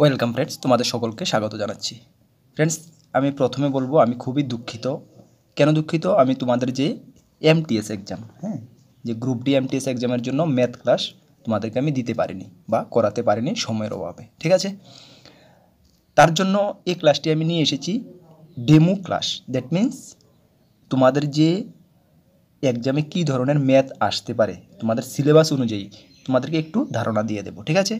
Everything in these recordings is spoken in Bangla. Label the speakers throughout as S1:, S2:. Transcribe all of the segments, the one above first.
S1: ওয়েলকাম ফ্রেন্ডস তোমাদের সকলকে স্বাগত জানাচ্ছি ফ্রেন্ডস আমি প্রথমে বলবো আমি খুবই দুঃখিত কেন দুঃখিত আমি তোমাদের যে এমটিএস এক্সাম হ্যাঁ যে গ্রুপ ডি এমটিএস এক্সামের জন্য ম্যাথ ক্লাস তোমাদেরকে আমি দিতে পারিনি বা করাতে পারিনি সময়ের অভাবে ঠিক আছে তার জন্য এই ক্লাসটি আমি নিয়ে এসেছি ডেমো ক্লাস দ্যাট মিন্স তোমাদের যে এক্সামে কি ধরনের ম্যাথ আসতে পারে তোমাদের সিলেবাস অনুযায়ী তোমাদেরকে একটু ধারণা দিয়ে দেবো ঠিক আছে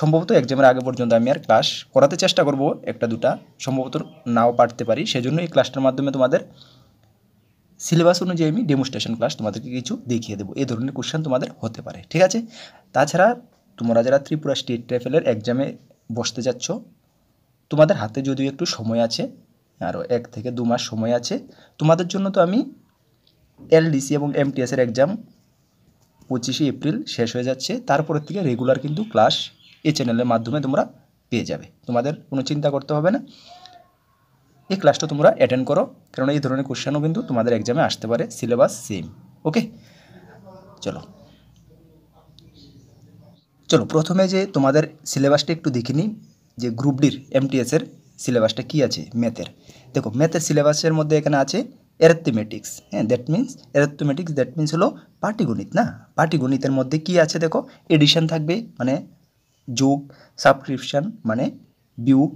S1: সম্ভবত এক্সামের আগে পর্যন্ত আমি আর ক্লাস করাতে চেষ্টা করব একটা দুটা সম্ভবত নাও পারতে পারি সেজন্য এই ক্লাসটার মাধ্যমে তোমাদের সিলেবাস অনুযায়ী আমি ডেমোস্ট্রেশন ক্লাস তোমাদেরকে কিছু দেখিয়ে দেবো এই ধরনের কোশ্চেন তোমাদের হতে পারে ঠিক আছে তাছাড়া তোমরা যারা ত্রিপুরা স্টেট ট্রাইফেলের এক্সামে বসতে যাচ্ছ তোমাদের হাতে যদিও একটু সময় আছে আরও এক থেকে দু মাস সময় আছে তোমাদের জন্য তো আমি এলডিসি এবং এমটিএসের এক্সাম পঁচিশে এপ্রিল শেষ হয়ে যাচ্ছে তারপরের থেকে রেগুলার কিন্তু ক্লাস এই চ্যানেলের মাধ্যমে তোমরা পেয়ে যাবে তোমাদের কোনো চিন্তা করতে হবে না এই ক্লাসটা তোমরা অ্যাটেন্ড করো কারণ এই ধরনের কোশ্চেনও কিন্তু তোমাদের এক্সামে আসতে পারে সিলেবাস সেম ওকে চলো চলো প্রথমে যে তোমাদের সিলেবাসটা একটু দেখে নিই যে গ্রুপ ডির এমটিএসের সিলেবাসটা কি আছে ম্যাথের দেখো ম্যাথের সিলেবাসের মধ্যে এখানে আছে অ্যারেথমেটিক্স হ্যাঁ that means arithmetics that means হলো পাটিগণিত না পাটিগণিতের মধ্যে কি আছে দেখো এডিশন থাকবে মানে যোগ সাবস্ক্রিপশান মানে বিউক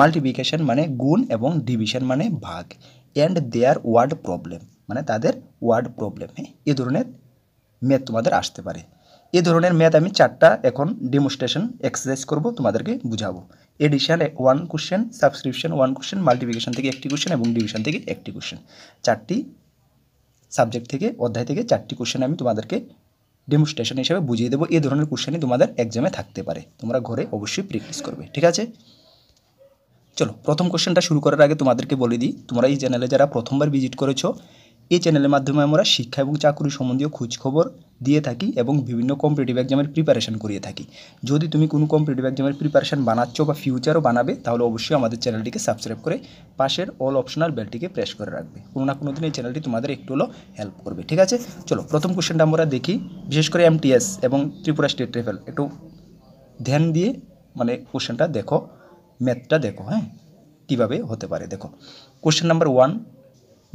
S1: মাল্টিপ্লিকেশান মানে গুণ এবং ডিভিশন মানে ভাগ অ্যান্ড দেয়ার ওয়ার্ড প্রবলেম মানে তাদের ওয়ার্ড প্রবলেম হ্যাঁ এ ধরনের ম্যাথ তোমাদের আসতে পারে এ ধরনের ম্যাথ আমি চারটা এখন ডেমোস্ট্রেশন এক্সারসাইজ করব তোমাদেরকে বুঝাবো addition one question subscription one question multiplication থেকে একটি কোশ্চেন এবং ডিভিশন থেকে একটি কোশ্চেন চারটি সাবজেক্ট থেকে অধ্যায় থেকে চারটি কোশ্চেন আমি তোমাদেরকে ডেমনস্ট্রেশন হিসেবে বুঝিয়ে দেবো এই ধরনের কোশ্চেনই তোমাদের এক্সামে থাকতে পারে তোমরা ঘরে অবশ্যই প্র্যাকটিস করবে ঠিক আছে চলো প্রথম কোশ্চেনটা শুরু করার আগে তোমাদেরকে বলে দিই তোমরা এই চ্যানেলে যারা প্রথমবার ভিজিট করেছো এই চ্যানেলের মাধ্যমে আমরা শিক্ষা এবং চাকরি সম্বন্ধীয় খোঁজখবর দিয়ে থাকি এবং বিভিন্ন কম্পিটিটিভ এক্সামের প্রিপারেশান করিয়ে থাকি যদি তুমি কোনো কম্পিটিভ এক্সামের প্রিপারেশান বানাচ্ছ বা ফিউচারও বানাবে তাহলে অবশ্যই আমাদের চ্যানেলটিকে সাবস্ক্রাইব করে পাশের অল অপশনাল বেলটিকে প্রেস করে রাখবে কোনো না কোনো দিন এই চ্যানেলটি তোমাদের একটু হলো হেল্প করবে ঠিক আছে চলো প্রথম কোশ্চেনটা আমরা দেখি বিশেষ করে এমটিএস এবং ত্রিপুরা স্টেট ট্রাভেল একটু ধ্যান দিয়ে মানে কোশ্চেনটা দেখো ম্যাথটা দেখো হ্যাঁ কীভাবে হতে পারে দেখো কোশ্চেন নাম্বার ওয়ান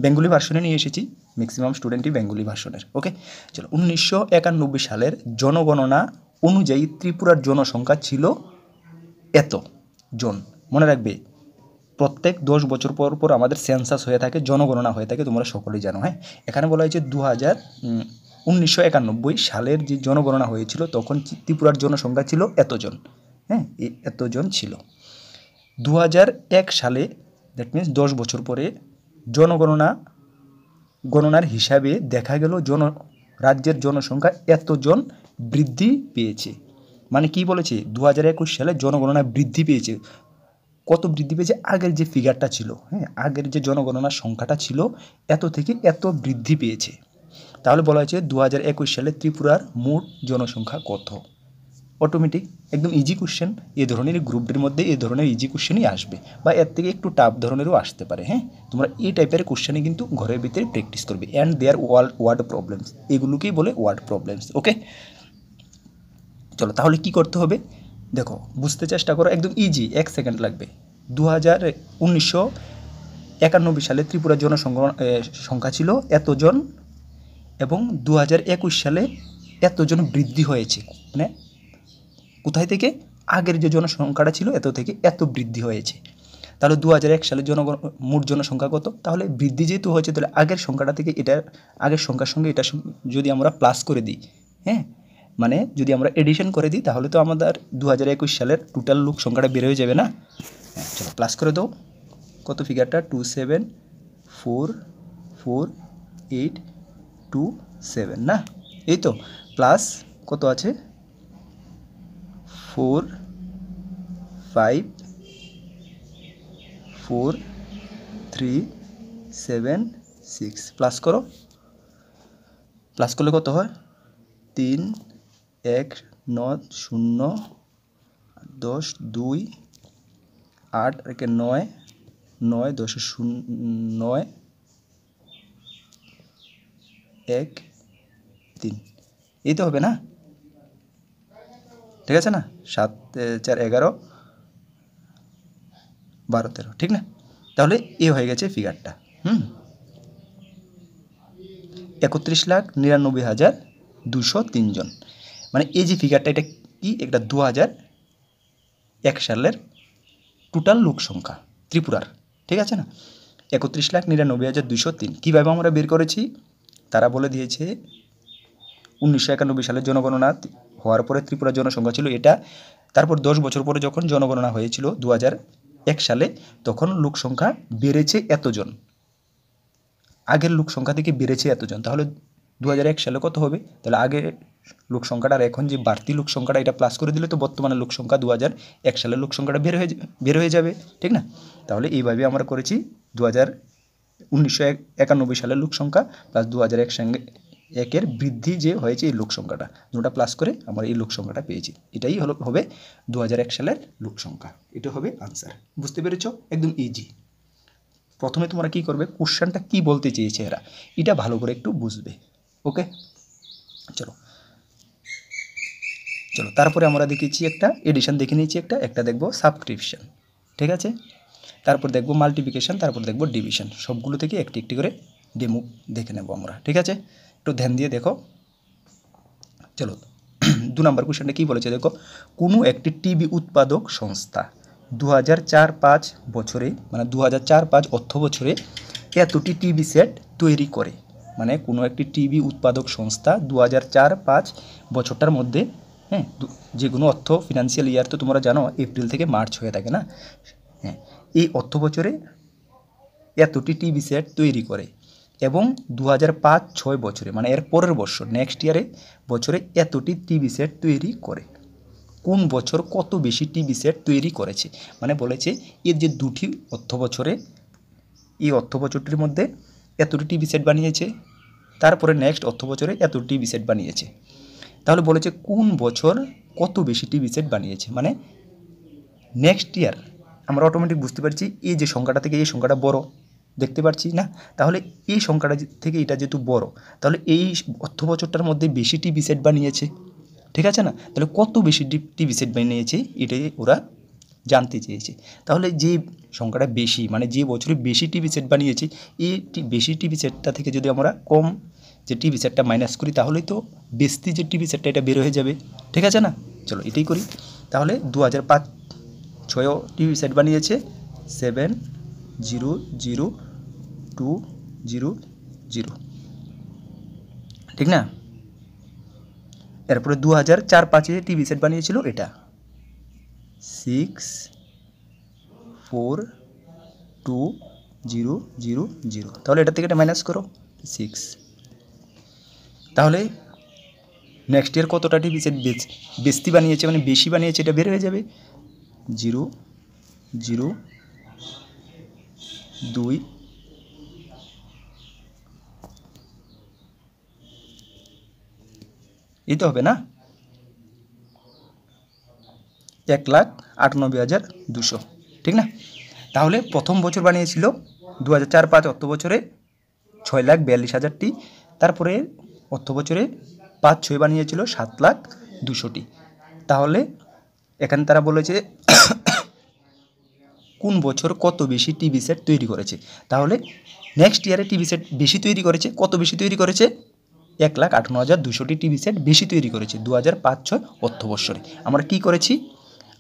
S1: বেঙ্গুলি ভার্সনে নিয়ে এসেছি ম্যাক্সিমাম স্টুডেন্টই বেঙ্গুলি ভার্সনের ওকে চলো উনিশশো একানব্বই সালের জনগণনা অনুযায়ী ত্রিপুরার জনসংখ্যা ছিল এত জন মনে রাখবে প্রত্যেক দশ বছর পর পর আমাদের সেন্সাস হয়ে থাকে জনগণনা হয়ে থাকে তোমরা সকলেই জানো হ্যাঁ এখানে বলা হয়েছে দু হাজার উনিশশো একানব্বই সালের যে জনগণনা হয়েছিল তখন ত্রিপুরার জনসংখ্যা ছিল এতজন হ্যাঁ এতজন ছিল দু এক সালে দ্যাট মিন্স দশ বছর পরে জনগণনা গণনার হিসাবে দেখা গেল জন রাজ্যের জনসংখ্যা এতজন বৃদ্ধি পেয়েছে মানে কি বলেছে দু হাজার একুশ সালে জনগণনা বৃদ্ধি পেয়েছে কত বৃদ্ধি পেয়েছে আগের যে ফিগারটা ছিল হ্যাঁ আগের যে জনগণনার সংখ্যাটা ছিল এত থেকে এত বৃদ্ধি পেয়েছে তাহলে বলা হয়েছে দু হাজার একুশ সালে ত্রিপুরার মোট জনসংখ্যা কত অটোমেটিক একদম ইজি কোশ্চেন এ ধরনের গ্রুপটির মধ্যে এ ধরনের ইজি কোশ্চেনই আসবে বা এর থেকে একটু টাফ ধরনেরও আসতে পারে হ্যাঁ তোমরা এই টাইপের কোশ্চেনে কিন্তু ঘরের ভিতরে প্র্যাকটিস করবে and there all word problems এগুলোকেই বলে ওয়ার্ড প্রবলেমস ওকে চলো তাহলে কি করতে হবে দেখো বুঝতে চেষ্টা করো একদম ইজি এক সেকেন্ড লাগবে দু হাজার উনিশশো একানব্বই সালে ত্রিপুরা জনসংখ্যা সংখ্যা ছিল এতজন এবং দু হাজার একুশ সালে এতজন বৃদ্ধি হয়েছে মানে কোথায় থেকে আগের যে জনসংখ্যাটা ছিল এত থেকে এত বৃদ্ধি হয়েছে তাহলে দু হাজার এক সালে জনগণ মোট জনসংখ্যা কত তাহলে বৃদ্ধি যেহেতু হয়েছে তাহলে আগের সংখ্যাটা থেকে এটা আগের সংখ্যার সঙ্গে এটা যদি আমরা প্লাস করে দিই হ্যাঁ মানে যদি আমরা এডিশন করে দিই তাহলে তো আমাদের দু হাজার একুশ সালের টোটাল লোক সংখ্যাটা বের হয়ে যাবে না হ্যাঁ চলো প্লাস করে দাও কত ফিগারটা two seven four four eight two seven না এই তো প্লাস কত আছে four five four three seven six plus করো প্লাস করলে কত হয় তিন এক ন শূন্য দশ দুই আট একে নয় নয় দশ শূন্য নয় এক তিন এই তো হবে না ঠিক আছে না সাত চার এগারো বারো তেরো ঠিক না তাহলে এ হয়ে গেছে ফিগারটা হুম একত্রিশ লাখ নিরানব্বই হাজার দুশো তিনজন মানে এই যে ফিগারটা এটা কি এটা দু হাজার এক সালের টোটাল লোক সংখ্যা ত্রিপুরার ঠিক আছে না একত্রিশ লাখ নিরানব্বই হাজার দুশো তিন কীভাবে আমরা বের করেছি তারা বলে দিয়েছে উনিশশো একানব্বই সালের জনগণনা হওয়ার পরে ত্রিপুরার জনসংখ্যা ছিল এটা তারপর দশ বছর পরে যখন জনগণনা হয়েছিল দু এক সালে তখন লোক সংখ্যা বেড়েছে এতজন আগের লোক সংখ্যা থেকে বেড়েছে এতজন তাহলে দু এক সালে কত হবে তাহলে আগের লোক সংখ্যাটা আর এখন যে বাড়তি লোক সংখ্যাটা এটা প্লাস করে দিলে তো বর্তমানে লোক সংখ্যা দু এক সালে লোক সংখ্যাটা বের হয়ে বের হয়ে যাবে ঠিক না তাহলে এইভাবে আমরা করেছি দু হাজার উনিশশো একানব্বই সালের লোক সংখ্যা প্লাস দু হাজার এক সঙ্গে একের বৃদ্ধি যে হয়েছে এই লোক সংখ্যাটা দুটা প্লাস করে আমরা এই লোক সংখ্যাটা পেয়েছি এটাই হলো হবে দু সালের লোক সংখ্যা এটা হবে আনসার বুঝতে পেরেছ একদম ইজি প্রথমে তোমরা কি করবে কোশ্চেনটা কি বলতে চেয়েছে এরা এটা ভালো করে একটু বুঝবে ওকে চলো চলো তারপরে আমরা দেখেছি একটা এডিশন দেখে নিয়েছি একটা একটা দেখবো সাবস্ক্রিপশন ঠিক আছে তারপর দেখবো মাল্টিপ্লিকেশান তারপর দেখবো ডিভিশন সবগুলো থেকে একটি একটি করে ডেমো দেখে নেব আমরা ঠিক আছে একটু ধ্যান দিয়ে দেখো চলো দু নম্বর কোয়েশ্চেনটা কী বলেছে দেখো কোনো একটি টিভি উৎপাদক সংস্থা দু হাজার চার পাঁচ বছরে মানে দু হাজার চার পাঁচ অর্থ বছরে এতটি টিভি সেট তৈরি করে মানে কোনো একটি টিভি উৎপাদক সংস্থা দু হাজার চার পাঁচ বছরটার মধ্যে হ্যাঁ যে কোনো অর্থ ফিনান্সিয়াল ইয়ার তো তোমরা জানো এপ্রিল থেকে মার্চ হয়ে থাকে না হ্যাঁ এই অর্থ বছরে এতটি টিভি সেট তৈরি করে এবং দু হাজার পাঁচ ছয় বছরে মানে এর পরের বছর নেক্সট ইয়ারে বছরে এতটি টিভি সেট তৈরি করে কোন বছর কত বেশি টিভি সেট তৈরি করেছে মানে বলেছে এর যে দুটি অর্থ বছরে এই অর্থ বছরটির মধ্যে এতটি টিভি সেট বানিয়েছে তারপরে নেক্সট অর্থ বছরে এত টিভি সেট বানিয়েছে তাহলে বলেছে কোন বছর কত বেশি টিভি সেট বানিয়েছে মানে নেক্সট ইয়ার আমরা অটোমেটিক বুঝতে পারছি এই যে সংখ্যাটা থেকে এই সংখ্যাটা বড় দেখতে পাচ্ছি না তাহলে এই সংখ্যাটা থেকে এটা যেহেতু বড় তাহলে এই অর্থ বছরটার মধ্যে বেশি টিভি সেট বানিয়েছে ঠিক আছে না তাহলে কত বেশি টিভি সেট বানিয়েছে এটাই ওরা জানতে চেয়েছে তাহলে যে সংখ্যাটা বেশি মানে যে বছরে বেশি টিভি সেট বানিয়েছে এই বেশি টিভি সেটটা থেকে যদি আমরা কম যে টিভি সেটটা মাইনাস করি তাহলেই তো বেশি যে টিভি সেটটা এটা বের হয়ে যাবে ঠিক আছে না চলো এটাই করি তাহলে দু হাজার পাঁচ ছয় টিভি সেট বানিয়েছে seven zero zero two zero zero ঠিক না এরপরে দু হাজার চার পাঁচে টিভি সেট বানিয়েছিল এটা six four two zero zero zero তাহলে এটা থেকে এটা মাইনাস করো সিক্স তাহলে নেক্সট ইয়ার কতটা টিভি সেট বেশি বানিয়েছে মানে বেশি বানিয়েছে এটা বের হয়ে যাবে জিরো জিরো দুই এই তো হবে না এক লাখ আটানব্বই হাজার দুশো ঠিক না তাহলে প্রথম বছর বানিয়েছিল দু হাজার চার পাঁচ অর্থ বছরে ছয় লাখ বিয়াল্লিশ হাজারটি তারপরে অর্থ বছরে পাঁচ ছয় বানিয়েছিল সাত লাখ দুশোটি তাহলে এখানে তারা বলেছে কোন বছর কত বেশি টিভি সেট তৈরি করেছে তাহলে নেক্সট ইয়ারে টিভি সেট বেশি তৈরি করেছে কত বেশি তৈরি করেছে এক লাখ আটান্ন হাজার দুশোটি টিভি সেট বেশি তৈরি করেছে দু হাজার পাঁচ ছয় অর্থবৎসরে আমরা কি করেছি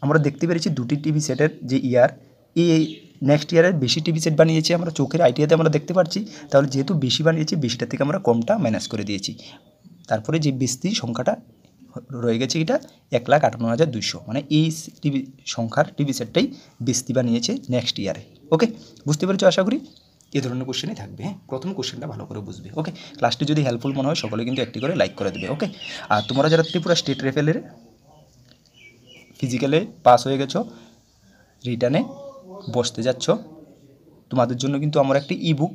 S1: আমরা দেখতে পেরেছি দুটি টিভি সেটের যে ইয়ার এই নেক্সট ইয়ারের বেশি টিভি সেট বানিয়েছি আমরা চোখের আইডিয়াতে আমরা দেখতে পাচ্ছি তাহলে যেহেতু বেশি বানিয়েছি বেশিটা থেকে আমরা কমটা মাইনাস করে দিয়েছি তারপরে যে বেশি সংখ্যাটা রয়ে গেছে এটা এক লাখ আটান্ন হাজার দুইশো মানে এই টিভি সংখ্যার টিভি সেটটাই বেস্তিবা নিয়েছে নেক্সট ইয়ারে ওকে বুঝতে পেরেছো আশা করি এ ধরনের কোশ্চেনই থাকবে হ্যাঁ প্রথম কোশ্চেনটা ভালো করে বুঝবে ওকে ক্লাসটি যদি হেল্পফুল মনে হয় সকলে কিন্তু একটি করে লাইক করে দেবে ওকে আর তোমরা যারা ত্রিপুরা স্টেট রেফেলের ফিজিক্যালে পাস হয়ে গেছ রিটার্নে বসতে যাচ্ছ তোমাদের জন্য কিন্তু আমরা একটি ই বুক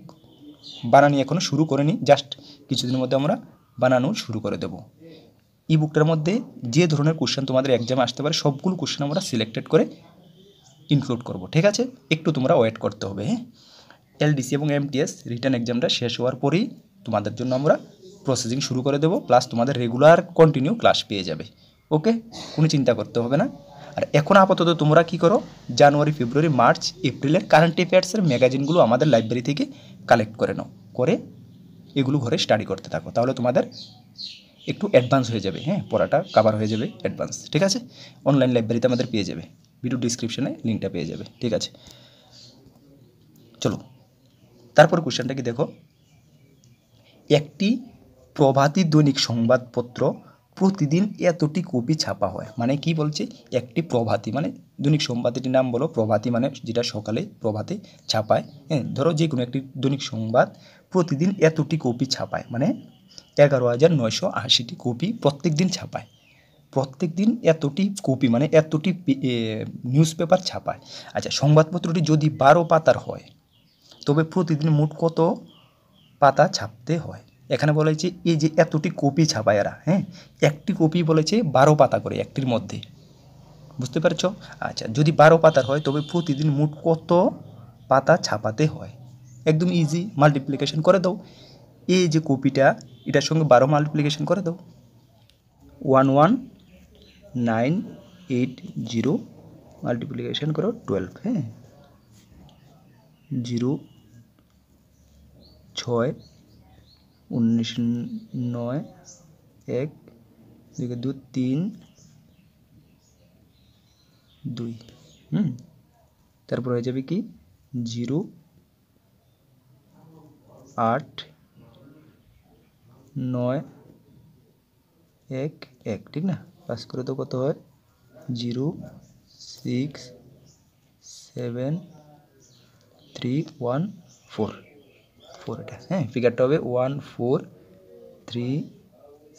S1: বানানি এখনও শুরু করিনি জাস্ট কিছুদিনের মধ্যে আমরা বানানো শুরু করে দেবো ই বুকটার মধ্যে যে ধরনের কোশ্চেন তোমাদের এক্সামে আসতে পারে সবগুলো কোশ্চেন আমরা সিলেক্টেড করে ইনক্লুড করব ঠিক আছে একটু তোমরা ওয়েট করতে হবে হ্যাঁ এলডিসি এবং এমটিএস রিটার্ন এক্সামটা শেষ হওয়ার পরেই তোমাদের জন্য আমরা প্রসেসিং শুরু করে দেবো প্লাস তোমাদের রেগুলার কন্টিনিউ ক্লাস পেয়ে যাবে ওকে কোনো চিন্তা করতে হবে না আর এখন আপাতত তোমরা কি করো জানুয়ারি ফেব্রুয়ারি মার্চ এপ্রিলের কারেন্ট অ্যাফেয়ার্সের ম্যাগাজিনগুলো আমাদের লাইব্রেরি থেকে কালেক্ট করে নাও করে এগুলো ঘরে স্টাডি করতে থাকো তাহলে তোমাদের একটু অ্যাডভান্স হয়ে যাবে হ্যাঁ পড়াটা কাভার হয়ে যাবে অ্যাডভান্স ঠিক আছে অনলাইন লাইব্রেরিতে আমাদের পেয়ে যাবে ভিডিও ডিসক্রিপশানে লিঙ্কটা পেয়ে যাবে ঠিক আছে চলো তারপর কোশ্চেনটা কি দেখো একটি প্রভাতী দৈনিক সংবাদপত্র প্রতিদিন এতটি কপি ছাপা হয় মানে কি বলছে একটি প্রভাতী মানে দৈনিক সংবাদটির নাম বলো প্রভাতী মানে যেটা সকালে প্রভাতে ছাপায় হ্যাঁ ধরো যে কোনো একটি দৈনিক সংবাদ প্রতিদিন এতটি কপি ছাপায় মানে এগারো হাজার নয়শো আশিটি কপি প্রত্যেক দিন ছাপায় প্রত্যেক দিন এতটি কপি মানে এতটি নিউজ পেপার ছাপায় আচ্ছা সংবাদপত্রটি যদি বারো পাতার হয় তবে প্রতিদিন মোট কত পাতা ছাপতে হয় এখানে বলেছে এই যে এতটি কপি ছাপায় এরা হ্যাঁ একটি কপি বলেছে বারো পাতা করে একটির মধ্যে বুঝতে পারছ আচ্ছা যদি বারো পাতার হয় তবে প্রতিদিন মোট কত পাতা ছাপাতে হয় একদম ইজি মাল্টিপ্লিকেশন করে দাও এই যে কপিটা এটার সঙ্গে বারো মাল্টিপ্লিকেশন করে দাও one one nine eight zero multiplication করো টুয়েলভ হ্যাঁ জিরো ছয় উনিশ নয় এক দুই দু তিন দুই হুম তারপর হয়ে যাবে কি জিরো আট নয় এক এক ঠিক না পাস করে তো কত হয় zero six seven three one four four এটা হ্যাঁ ফিগারটা হবে one four three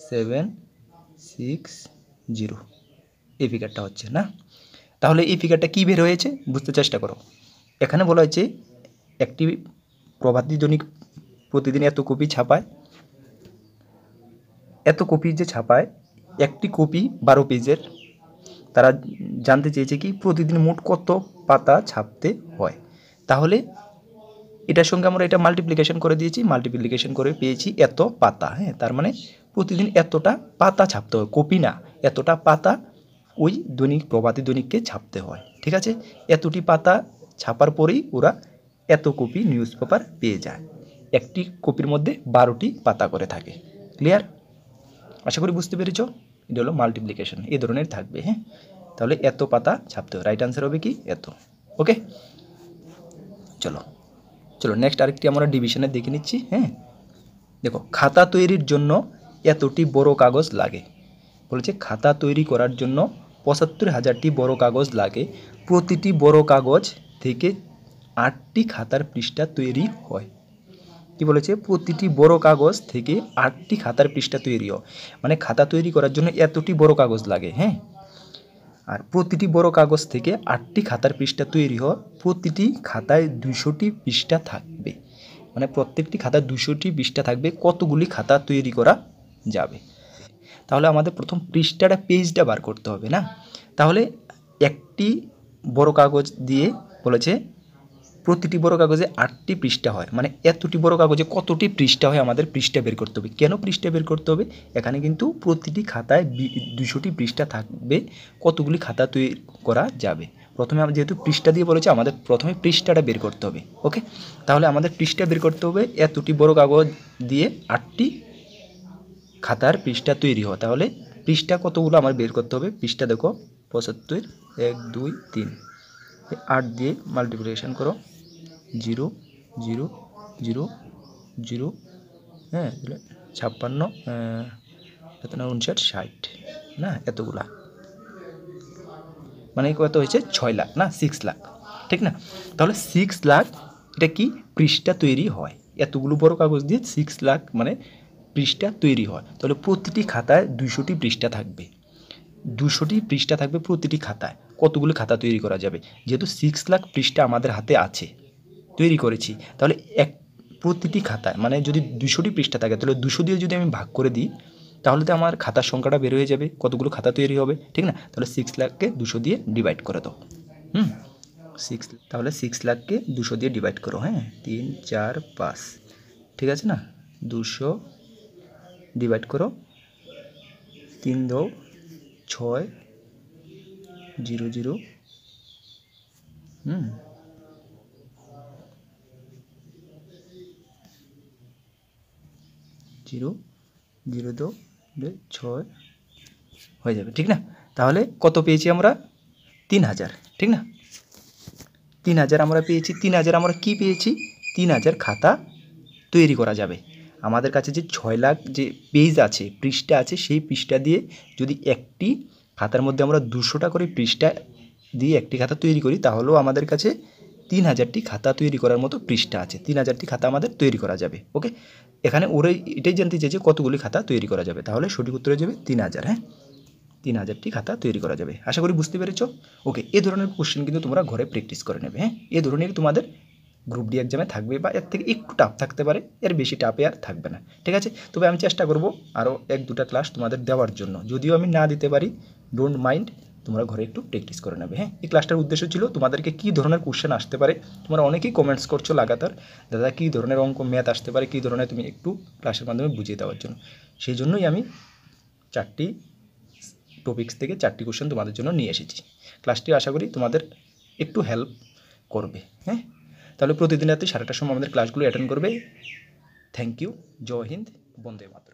S1: seven six zero এই ফিগারটা হচ্ছে না তাহলে এই ফিগারটা কী বের হয়েছে বুঝতে চেষ্টা করো এখানে বলা হয়েছে একটি প্রভাতিজনিক প্রতিদিন এত কপি ছাপায় এত কপি যে ছাপায় একটি কপি বারো পেজের তারা জানতে চেয়েছে কি প্রতিদিন মোট কত পাতা ছাপতে হয় তাহলে এটার সঙ্গে আমরা এটা মাল্টিপ্লিকেশন করে দিয়েছি মাল্টিপ্লিকেশন করে পেয়েছি এত পাতা হ্যাঁ তার মানে প্রতিদিন এতটা পাতা ছাপতে হয় কপি না এতটা পাতা ওই দৈনিক প্রভাতী দৈনিককে ছাপতে হয় ঠিক আছে এতটি পাতা ছাপার পরেই ওরা এত কপি নিউজ পেপার পেয়ে যায় একটি কপির মধ্যে বারোটি পাতা করে থাকে ক্লিয়ার আশা করি বুঝতে পেরেছ এটা হলো মাল্টিপ্লিকেশন এই ধরনের থাকবে হ্যাঁ তাহলে এত পাতা ছাপতে হবে রাইট আনসার হবে কি এত ওকে চলো চলো নেক্সট আরেকটি আমরা ডিভিশনে দেখে নিচ্ছি হ্যাঁ দেখো খাতা তৈরির জন্য এতটি বড় কাগজ লাগে বলেছে খাতা তৈরি করার জন্য পঁচাত্তর হাজারটি বড় কাগজ লাগে প্রতিটি বড় কাগজ থেকে আটটি খাতার পৃষ্ঠা তৈরি হয় কি বলেছে প্রতিটি বড় কাগজ থেকে আটটি খাতার পৃষ্ঠা তৈরি মানে খাতা তৈরি করার জন্য এতটি বড় কাগজ লাগে হ্যাঁ আর প্রতিটি বড় কাগজ থেকে আটটি খাতার পৃষ্ঠা তৈরি হয় প্রতিটি খাতায় দুশোটি পৃষ্ঠা থাকবে মানে প্রত্যেকটি খাতায় দুশোটি পৃষ্ঠা থাকবে কতগুলি খাতা তৈরি করা যাবে তাহলে আমাদের প্রথম পৃষ্ঠাটা পেজটা বার করতে হবে না তাহলে একটি বড় কাগজ দিয়ে বলেছে প্রতিটি বড় কাগজে আটটি পৃষ্ঠা হয় মানে এতটি বড় কাগজে কতটি পৃষ্ঠা হয় আমাদের পৃষ্ঠা বের করতে হবে কেন পৃষ্ঠা বের করতে হবে এখানে কিন্তু প্রতিটি খাতায় দুশোটি পৃষ্ঠা থাকবে কতগুলি খাতা তৈরি করা যাবে প্রথমে আমরা যেহেতু পৃষ্ঠা দিয়ে বলেছি আমাদের প্রথমে পৃষ্ঠাটা বের করতে হবে ওকে তাহলে আমাদের পৃষ্ঠা বের করতে হবে এতটি বড় কাগজ দিয়ে আটটি খাতার পৃষ্ঠা তৈরি হয় তাহলে পৃষ্ঠা কতগুলো আমার বের করতে হবে পৃষ্ঠা দেখো পঁচাত্তর এক দুই তিন আট দিয়ে মাল্টিপ্লিকেশান করো জিরো জিরো জিরো জিরো হ্যাঁ ছাপ্পান্ন এত না উনষাট ষাট না এতগুলা মানে কত হয়েছে ছয় লাখ না সিক্স লাখ ঠিক না তাহলে সিক্স লাখ এটা কি পৃষ্ঠা তৈরি হয় এতগুলো বড় কাগজ দিয়ে সিক্স লাখ মানে পৃষ্ঠা তৈরি হয় তাহলে প্রতিটি খাতায় দুইশোটি পৃষ্ঠা থাকবে দুশোটি পৃষ্ঠা থাকবে প্রতিটি খাতায় কতগুলো খাতা তৈরি করা যাবে যেহেতু সিক্স লাখ পৃষ্ঠা আমাদের হাতে আছে তৈরি করেছি তাহলে এক প্রতিটি খাতায় মানে যদি দুশোটি পৃষ্ঠা থাকে তাহলে দুশো দিয়ে যদি আমি ভাগ করে দিই তাহলে তো আমার খাতার সংখ্যাটা বের হয়ে যাবে কতগুলো খাতা তৈরি হবে ঠিক না তাহলে সিক্স লাখকে দুশো দিয়ে ডিভাইড করে দাও হুম সিক্স তাহলে সিক্স লাখকে দুশো দিয়ে ডিভাইড করো হ্যাঁ তিন চার পাঁচ ঠিক আছে না দুশো ডিভাইড করো তিন দো ছয় জিরো জিরো হুম জিরো জিরো দো ছয় হয়ে যাবে ঠিক না তাহলে কত পেয়েছি আমরা তিন হাজার ঠিক না তিন হাজার আমরা পেয়েছি তিন হাজার আমরা কি পেয়েছি তিন হাজার খাতা তৈরি করা যাবে আমাদের কাছে যে ছয় লাখ যে পেজ আছে পৃষ্ঠা আছে সেই পৃষ্ঠা দিয়ে যদি একটি খাতার মধ্যে আমরা দুশোটা করে পৃষ্ঠা দিয়ে একটি খাতা তৈরি করি তাহলেও আমাদের কাছে তিন হাজারটি খাতা তৈরি করার মতো পৃষ্ঠা আছে তিন হাজারটি খাতা আমাদের তৈরি করা যাবে ওকে এখানে ওরাই এটাই জানতে চেয়েছে কতগুলি খাতা তৈরি করা যাবে তাহলে সঠিক উত্তরে যাবে তিন হাজার হ্যাঁ তিন হাজারটি খাতা তৈরি করা যাবে আশা করি বুঝতে পেরেছ ওকে এ ধরনের কোশ্চেন কিন্তু তোমরা ঘরে প্র্যাকটিস করে নেবে হ্যাঁ এ ধরনের তোমাদের গ্রুপ ডি এক্সামে থাকবে বা এর থেকে একটু টাফ থাকতে পারে এর বেশি টাপে আর থাকবে না ঠিক আছে তবে আমি চেষ্টা করব আরও এক দুটা ক্লাস তোমাদের দেওয়ার জন্য যদিও আমি না দিতে পারি ডোন্ট মাইন্ড তোমরা ঘরে একটু প্র্যাকটিস করে নেবে হ্যাঁ এই ক্লাসটার উদ্দেশ্য ছিল তোমাদেরকে কী ধরনের কোশ্চেন আসতে পারে তোমরা অনেকেই কমেন্টস করছো লাগাতার দাদা কী ধরনের অঙ্ক ম্যাথ আসতে পারে কী ধরনের তুমি একটু ক্লাসের মাধ্যমে বুঝিয়ে দেওয়ার জন্য সেই জন্যই আমি চারটি টপিক্স থেকে চারটি কোশ্চেন তোমাদের জন্য নিয়ে এসেছি ক্লাসটি আশা করি তোমাদের একটু হেল্প করবে হ্যাঁ তাহলে প্রতিদিন রাতে সাড়ে সময় আমাদের ক্লাসগুলো অ্যাটেন্ড করবে থ্যাংক ইউ জয় হিন্দ বন্দে মাত্র